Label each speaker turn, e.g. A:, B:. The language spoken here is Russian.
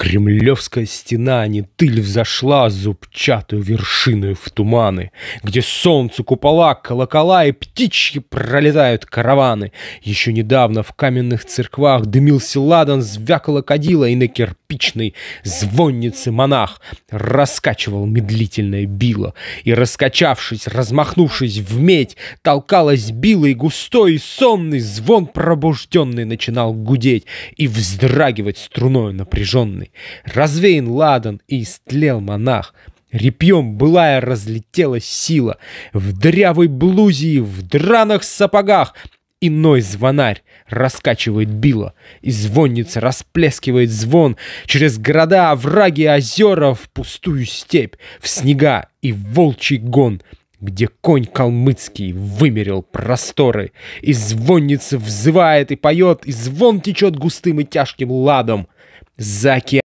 A: Кремлевская стена а не тыль взошла зубчатую вершиною в туманы, Где солнцу купола, колокола и птички пролетают караваны. Еще недавно в каменных церквах дымился ладан, звякало кадила, И на кирпичной звоннице монах раскачивал медлительное било, И, раскачавшись, размахнувшись в медь, толкалась била, И густой и сонный звон пробужденный начинал гудеть И вздрагивать струной напряженный мной. Развеян ладан и истлел монах. Репьем былая разлетелась сила. В дырявой блузе и в драных сапогах Иной звонарь раскачивает било, и звонница расплескивает звон через города, овраги, озера, в пустую степь, в снега и в волчий гон, где конь калмыцкий вымерил просторы, и звонница взывает и поет, и звон течет густым и тяжким ладом. За океан